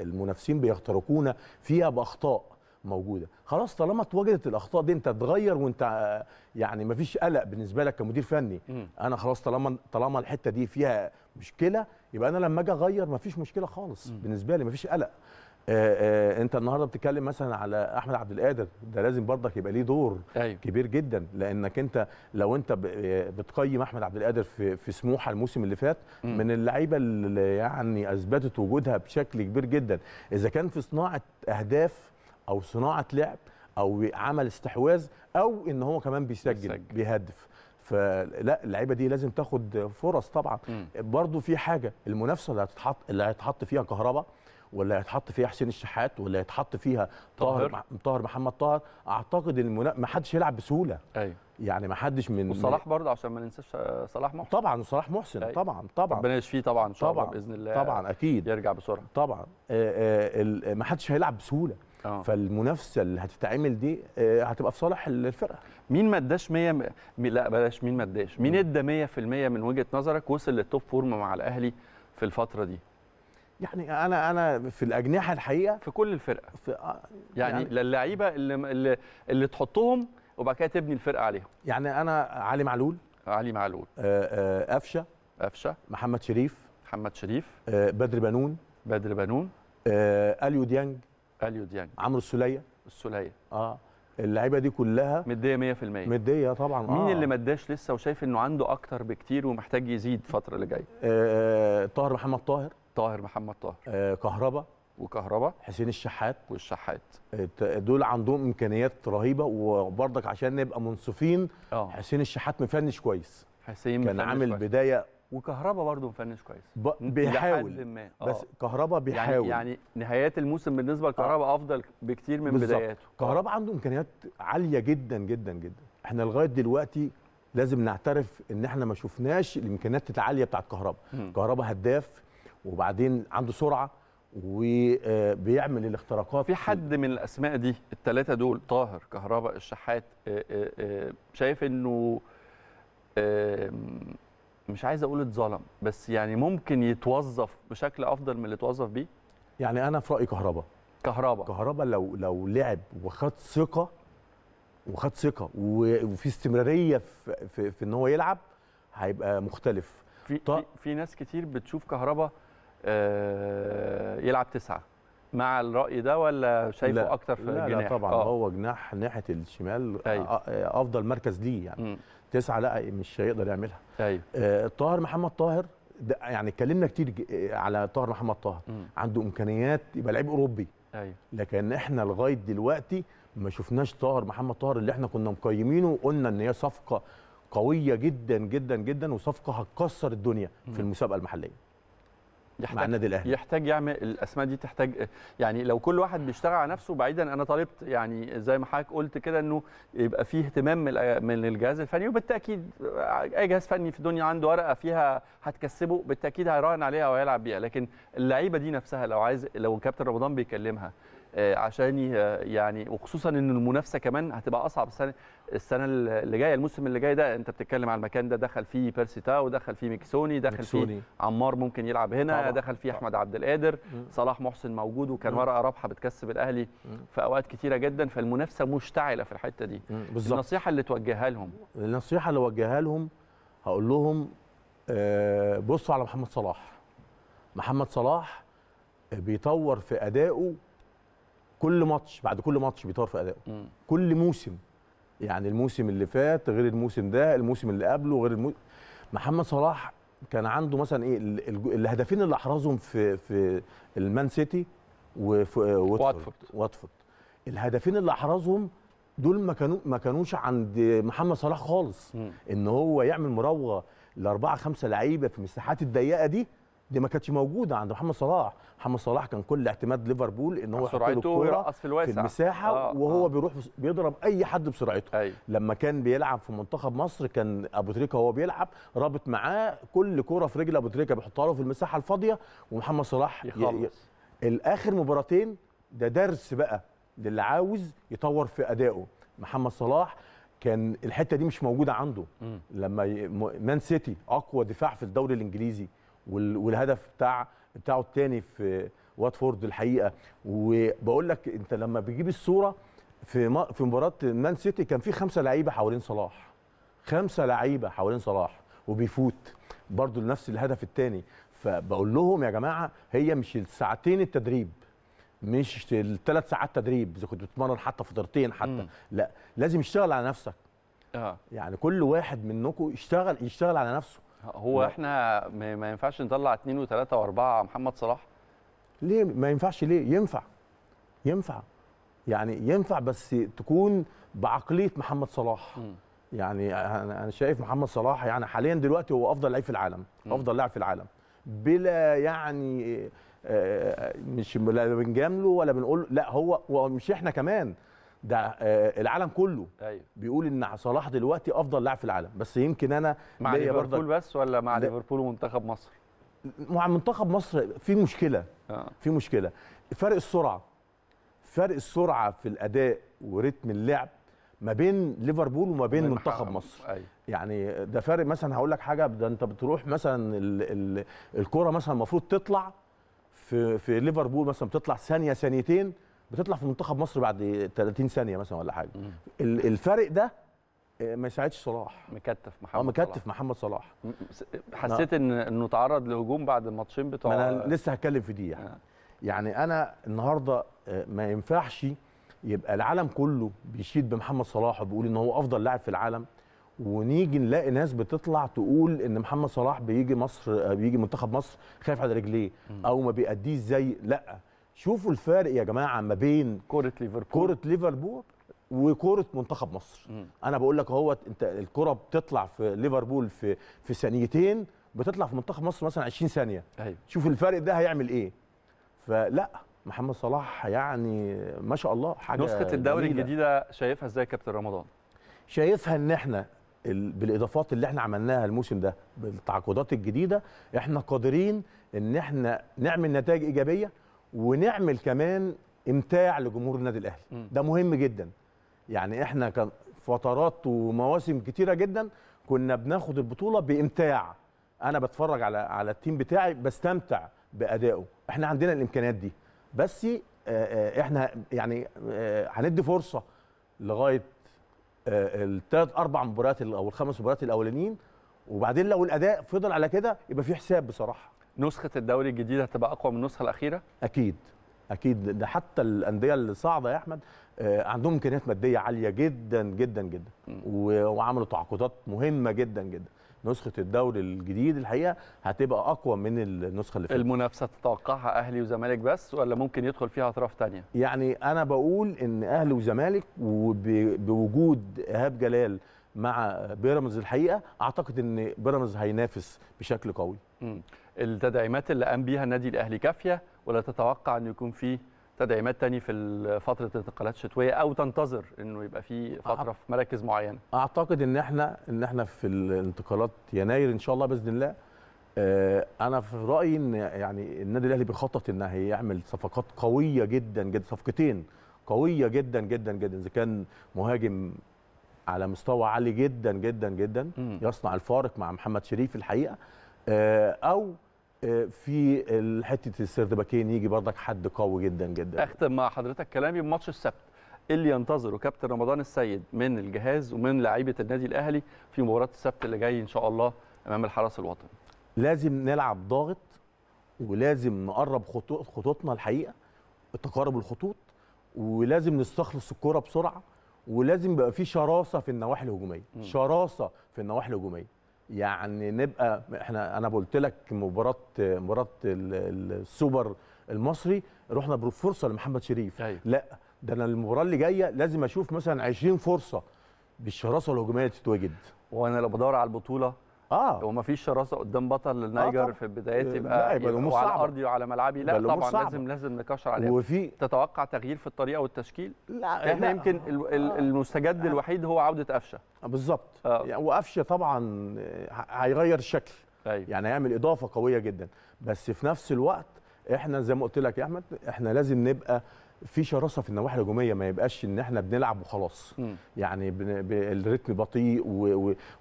المنافسين بيخترقونا فيها باخطاء موجوده خلاص طالما اتوجدت الاخطاء دي انت تغير وانت آه، يعني مفيش قلق بالنسبه لك كمدير فني م. انا خلاص طالما طالما الحته دي فيها مشكله يبقى انا لما اجي اغير مفيش مشكله خالص م. بالنسبه لي مفيش قلق آآ آه، آآ آه، انت النهارده بتتكلم مثلا على احمد عبد القادر ده لازم برضك يبقى ليه دور أيوه. كبير جدا لانك انت لو انت بتقيم احمد عبد القادر في في سموحه الموسم اللي فات م. من اللعيبه اللي يعني اثبتت وجودها بشكل كبير جدا اذا كان في صناعه اهداف او صناعه لعب او عمل استحواذ او ان هو كمان بيسجل سجل. بيهدف فلا اللعيبه دي لازم تاخد فرص طبعا برضو في حاجه المنافسه اللي هتتحط اللي هيتحط فيها كهرباء ولا هيتحط فيها حسين الشحات ولا هيتحط فيها طاهر طاهر محمد طاهر اعتقد ان المنا... ما حدش يلعب بسهوله ايوه يعني ما حدش من وصلاح برضه عشان ما ننساش آه، صلاح محسن طبعا وصلاح محسن أيوه. طبعا طبعا ربنا يشفيه طبعا ان شاء الله باذن الله طبعا اكيد يرجع بسرعه طبعا آه، آه، ما حدش هيلعب بسهوله آه. فالمنافسه اللي هتتعمل دي آه، هتبقى في صالح الفرقه مين ما اداش 100 م... لا بلاش مين ما اداش مين ادى 100% من وجهه نظرك وصل للتوب فورم مع الاهلي في الفتره دي يعني انا انا في الاجنحه الحقيقه في كل الفرقه في آه، يعني, يعني للعيبه اللي, اللي اللي تحطهم وبعد كده تبني الفرقه عليهم يعني انا علي معلول علي معلول قفشه قفشه محمد شريف محمد شريف بدر بنون بدر بنون اليو ديانج اليو ديانج عمرو السوليه السوليه اه اللعيبه دي كلها مديه 100% مديه طبعا آه. مين اللي مداش لسه وشايف انه عنده اكتر بكتير ومحتاج يزيد الفتره اللي جايه آه،, آه طاهر محمد طاهر طاهر محمد طاهر آه كهربا وكهربا حسين الشحات والشحات دول عندهم امكانيات رهيبه وبرضك عشان نبقى منصفين آه. حسين الشحات مفنش كويس حسين كان عامل بدايه وكهربا برضه مفنش كويس بيحاول ما. بس آه. كهربا يعني- بيحاول يعني, يعني نهايات الموسم بالنسبه لكهربا آه. افضل بكتير من بالزبط. بداياته كهربا عنده امكانيات عاليه جدا جدا جدا احنا لغايه دلوقتي لازم نعترف ان احنا ما شفناش الامكانيات العاليه بتاعت كهربا كهربا هداف وبعدين عنده سرعه وبيعمل الاختراقات في حد من الاسماء دي الثلاثه دول طاهر كهربا الشحات آه، آه، شايف انه مش عايز اقول اتظلم بس يعني ممكن يتوظف بشكل افضل من اللي اتوظف بيه يعني انا في رايي كهربا كهربا كهربا لو لو لعب وخد ثقه وخد ثقه وفي استمراريه في, في, في ان هو يلعب هيبقى مختلف في, ط... في, في ناس كتير بتشوف كهربا آه يلعب تسعه مع الراي ده ولا شايفه لا اكتر في لا الجناح لا طبعا أوه. هو جناح ناحيه الشمال آه، أيوه. آه، افضل مركز ليه يعني م. تسعه لا مش هيقدر يعملها ايوه آه طاهر محمد طاهر يعني اتكلمنا كتير على طاهر محمد طاهر م. عنده امكانيات يبقى لعيب اوروبي ايوه لكن احنا لغايه دلوقتي ما شفناش طاهر محمد طاهر اللي احنا كنا مقيمينه وقلنا ان هي صفقه قويه جدا جدا جدا وصفقه هتكسر الدنيا م. في المسابقه المحليه يحتاج مع النادي الاهلي يحتاج يعمل الاسماء دي تحتاج يعني لو كل واحد بيشتغل على نفسه بعيدا انا طالبت يعني زي ما حضرتك قلت كده انه يبقى فيه اهتمام من الجهاز الفني وبالتاكيد اي جهاز فني في الدنيا عنده ورقه فيها هتكسبه بالتاكيد هيراهن عليها وهيلعب بيها لكن اللعيبه دي نفسها لو عايز لو كابتن رمضان بيكلمها آه، عشان يعني وخصوصا ان المنافسه كمان هتبقى اصعب السنه السنه اللي جايه الموسم اللي جاي ده انت بتتكلم على المكان ده دخل فيه بيرسي تاو دخل فيه ميكسوني دخل ميكسوني. فيه عمار ممكن يلعب هنا طبعا. دخل فيه احمد عبد القادر صلاح محسن موجود وكان ورقه رابحه بتكسب الاهلي في اوقات كتيره جدا فالمنافسه مشتعله في الحته دي بالزبط. النصيحه اللي توجهها لهم النصيحه اللي وجهها لهم هقول لهم آه، بصوا على محمد صلاح محمد صلاح بيطور في ادائه كل ماتش بعد كل ماتش بيطور في ادائه كل موسم يعني الموسم اللي فات غير الموسم ده الموسم اللي قبله غير الموسم محمد صلاح كان عنده مثلا ايه الهدفين اللي احرزهم في في المان سيتي وفي واتفورد واتفورد الهدفين اللي احرزهم دول ما كانوا ما كانوش عند محمد صلاح خالص م. ان هو يعمل مراوغه لاربعه خمسه لعيبه في المساحات الضيقه دي دي ما كانتش موجوده عند محمد صلاح محمد صلاح كان كل اعتماد ليفربول ان هو يحط الكوره في, الواسع. في المساحه آه وهو آه. بيروح بيضرب اي حد بسرعته أي. لما كان بيلعب في منتخب مصر كان ابو تريكه وهو بيلعب رابط معاه كل كوره في رجل ابو تريكه بيحطها له في المساحه الفاضيه ومحمد صلاح يخلص اخر الاخر مباراتين ده درس بقى للي عاوز يطور في ادائه محمد صلاح كان الحته دي مش موجوده عنده م. لما مان سيتي اقوى دفاع في الدوري الانجليزي والهدف بتاع بتاعه الثاني في واتفورد الحقيقه وبقول لك انت لما بتجيب الصوره في في مباراه مان سيتي كان في خمسه لعيبه حوالين صلاح خمسه لعيبه حوالين صلاح وبيفوت برضه لنفس الهدف الثاني فبقول لهم يا جماعه هي مش الساعتين التدريب مش الثلاث ساعات تدريب اذا كنت بتتمرن حتى فطرتين حتى م. لا لازم يشتغل على نفسك آه. يعني كل واحد منكم يشتغل يشتغل على نفسه هو ما. احنا ما ينفعش نطلع اثنين وثلاثه واربعه محمد صلاح ليه ما ينفعش ليه ينفع ينفع يعني ينفع بس تكون بعقليه محمد صلاح م. يعني انا شايف محمد صلاح يعني حاليا دلوقتي هو افضل لعيب في العالم م. افضل لاعب في العالم بلا يعني آه، آه، مش لا بنجامله ولا بنقول لا هو ومش احنا كمان ده آه، العالم كله أيوه. بيقول ان صلاح دلوقتي افضل لاعب في العالم بس يمكن انا مع ليفربول بس ولا مع ليفربول ومنتخب مصر مع منتخب مصر في مشكله آه. في مشكله فرق السرعه فرق السرعه في الاداء وريتم اللعب ما بين ليفربول وما بين منتخب مصر أيوه. يعني ده فارق مثلا هقول لك حاجه ده انت بتروح مثلا الكره مثلا المفروض تطلع في في ليفربول مثلا بتطلع ثانيه ثانيتين بتطلع في منتخب مصر بعد 30 ثانيه مثلا ولا حاجه الفرق ده آه، ما يساعدش صلاح مكتف محمد اه مكتف صلاح. محمد صلاح حسيت ان انه تعرض لهجوم بعد الماتشين بتوع ما انا لسه هتكلم في دي يعني آه. يعني انا النهارده آه، ما ينفعش يبقى العالم كله بيشيد بمحمد صلاح وبيقول ان هو افضل لاعب في العالم ونيجي نلاقي ناس بتطلع تقول ان محمد صلاح بيجي مصر بيجي منتخب مصر خايف على رجليه او ما بيأديش زي لا شوفوا الفارق يا جماعه ما بين كره ليفربول كره ليفربول وكره منتخب مصر م. انا بقول لك اهوت انت الكره بتطلع في ليفربول في في ثانيتين بتطلع في منتخب مصر مثلا 20 ثانيه أيوة. شوف الفرق ده هيعمل ايه فلا محمد صلاح يعني ما شاء الله حاجه نسخه الدوري الجديده شايفها ازاي كابتن رمضان شايفها ان احنا بالاضافات اللي احنا عملناها الموسم ده بالتعاقدات الجديده احنا قادرين ان احنا نعمل نتائج ايجابيه ونعمل كمان امتاع لجمهور النادي الاهلي ده مهم جدا يعني احنا كان فترات ومواسم كتيره جدا كنا بناخد البطوله بامتاع انا بتفرج على على التيم بتاعي بستمتع بادائه احنا عندنا الامكانيات دي بس آه، آه، احنا يعني آه، هندي فرصه لغايه الثلاث اربع مباريات او الخمس مباريات الاولانيين وبعدين لو الاداء فضل على كده يبقى في حساب بصراحه نسخه الدوري الجديد هتبقى اقوى من النسخه الاخيره اكيد اكيد ده حتى الانديه اللي صاعده يا احمد آه، عندهم امكانيات ماديه عاليه جدا جدا جدا وعملوا تعاقدات مهمه جدا جدا نسخه الدوري الجديد الحقيقه هتبقى اقوى من النسخه اللي فاتت المنافسه تتوقعها اهلي وزمالك بس ولا ممكن يدخل فيها اطراف ثانيه يعني انا بقول ان اهلي وزمالك وبوجود ايهاب جلال مع بيراميدز الحقيقه اعتقد ان بيراميدز هينافس بشكل قوي التدعيمات اللي قام بيها النادي الاهلي كافيه ولا تتوقع انه يكون في تدعيمات تاني في فتره الانتقالات الشتويه او تنتظر انه يبقى في فتره في مراكز معينه اعتقد ان احنا ان احنا في الانتقالات يناير ان شاء الله باذن الله آه، انا في رايي ان يعني النادي الاهلي بيخطط ان هيعمل صفقات قويه جدا جدا صفقتين قويه جدا جدا جدا اذا كان مهاجم على مستوى عالي جدا جدا جدا يصنع الفارق مع محمد شريف الحقيقه آه، او في حته السردباكين يجي برضك حد قوي جدا جدا اختم مع حضرتك كلامي بماتش السبت اللي ينتظره كابتن رمضان السيد من الجهاز ومن لعيبه النادي الاهلي في مباراه السبت اللي جاي ان شاء الله امام الحرس الوطني لازم نلعب ضاغط ولازم نقرب خطوطنا الحقيقه تقارب الخطوط ولازم نستخلص الكره بسرعه ولازم يبقى في شراسه في النواحي الهجوميه شراسه في النواحي الهجوميه يعني نبقى احنا انا قلت لك مباراه مباراه السوبر المصري رحنا بفرصه لمحمد شريف أيوة. لا ده انا المباراه اللي جايه لازم اشوف مثلا 20 فرصه بالشراسه الهجوميه تتواجد وانا لو بدور على البطوله اه هو مفيش فيش شراسه قدام بطل النايجر آه في البدايات يبقى, يبقى يبقى على ارضي وعلى ملعبي لا طبعا صعبة. لازم لازم نكشر عليه وفي تتوقع تغيير في الطريقه والتشكيل لا احنا لا. يمكن آه. المستجد آه. الوحيد هو عوده قفشه آه، بالظبط آه. يعني وقفشه طبعا آه، هيغير الشكل أيوه. طيب. يعني هيعمل اضافه قويه جدا بس في نفس الوقت احنا زي ما قلت لك يا احمد احنا لازم نبقى في شراسه في النواحي الهجوميه ما يبقاش ان احنا بنلعب وخلاص يعني الريتم بطيء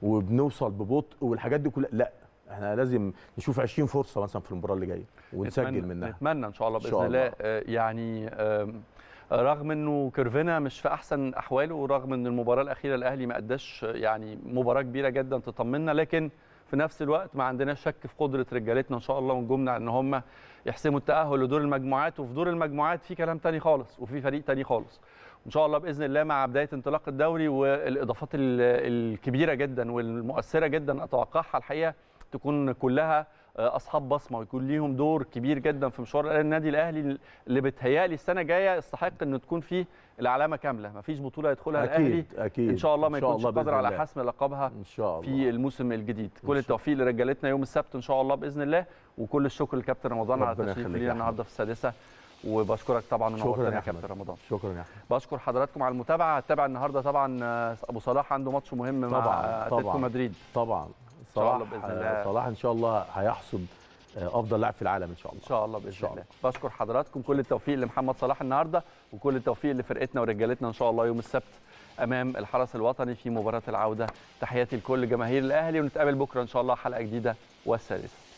وبنوصل ببطء والحاجات دي كلها لا احنا لازم نشوف 20 فرصه مثلا في المباراه اللي جايه ونسجل منها نتمنى ان شاء الله باذن الله آه، يعني آه، رغم انه كيرفينا مش في احسن احواله ورغم ان المباراه الاخيره الاهلي ما اداش يعني مباراه كبيره جدا تطمنا لكن في نفس الوقت ما عندناش شك في قدره رجالتنا ان شاء الله ونجومنا ان هم يحسموا التاهل لدور المجموعات وفي دور المجموعات في كلام تاني خالص وفي فريق تاني خالص ان شاء الله باذن الله مع بدايه انطلاق الدوري والاضافات الكبيره جدا والمؤثره جدا اتوقعها الحقيقه تكون كلها آه، اصحاب بصمه ويكون ليهم دور كبير جدا في مشوار النادي الاهلي اللي بتهيالي السنه الجايه يستحق انه تكون فيه العلامه كامله مفيش بطوله يدخلها الاهلي أكيد ان شاء الله ما يكونش قادر على حسم لقبها ان شاء الله في الموسم الجديد كل التوفيق لرجالتنا يوم السبت ان شاء الله باذن الله وكل الشكر لكابتن رمضان على التشريف لينا النهارده في السادسه وبشكرك طبعا نورتنا يا كابتن رمضان شكرا يا احمد بشكر حضراتكم على المتابعه هتابع النهارده طبعا آه، ابو صلاح عنده ماتش مهم طبعا مع اتلتيكو مدريد طبعا صلاح باذن الله صلاح ان شاء الله هيحصد آه، افضل لاعب في العالم ان شاء الله ان شاء الله باذن شاء الله. الله بشكر حضراتكم كل التوفيق لمحمد صلاح النهارده وكل التوفيق لفرقتنا ورجالتنا ان شاء الله يوم السبت امام الحرس الوطني في مباراه العوده تحياتي لكل جماهير الاهلي ونتقابل بكره ان شاء الله حلقه جديده والسلام